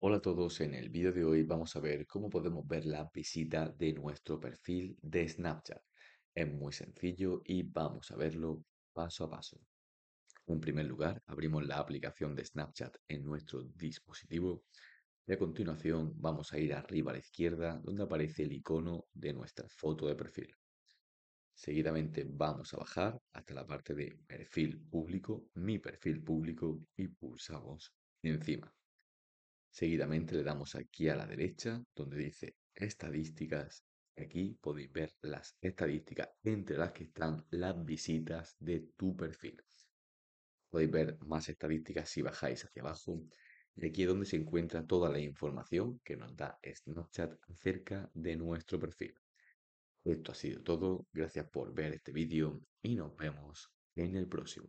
Hola a todos, en el vídeo de hoy vamos a ver cómo podemos ver la visita de nuestro perfil de Snapchat. Es muy sencillo y vamos a verlo paso a paso. En primer lugar, abrimos la aplicación de Snapchat en nuestro dispositivo y a continuación vamos a ir arriba a la izquierda donde aparece el icono de nuestra foto de perfil. Seguidamente vamos a bajar hasta la parte de perfil público, mi perfil público y pulsamos encima. Seguidamente le damos aquí a la derecha donde dice estadísticas. Aquí podéis ver las estadísticas entre las que están las visitas de tu perfil. Podéis ver más estadísticas si bajáis hacia abajo. Y aquí es donde se encuentra toda la información que nos da Snapchat acerca de nuestro perfil. Esto ha sido todo. Gracias por ver este vídeo y nos vemos en el próximo.